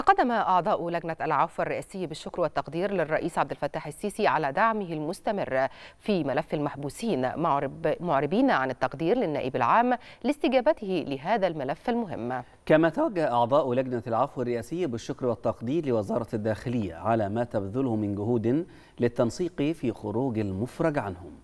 تقدم أعضاء لجنة العفو الرئاسي بالشكر والتقدير للرئيس عبد الفتاح السيسي على دعمه المستمر في ملف المحبوسين معرب معربين عن التقدير للنائب العام لاستجابته لهذا الملف المهم كما توجه أعضاء لجنة العفو الرئاسي بالشكر والتقدير لوزارة الداخلية على ما تبذله من جهود للتنسيق في خروج المفرج عنهم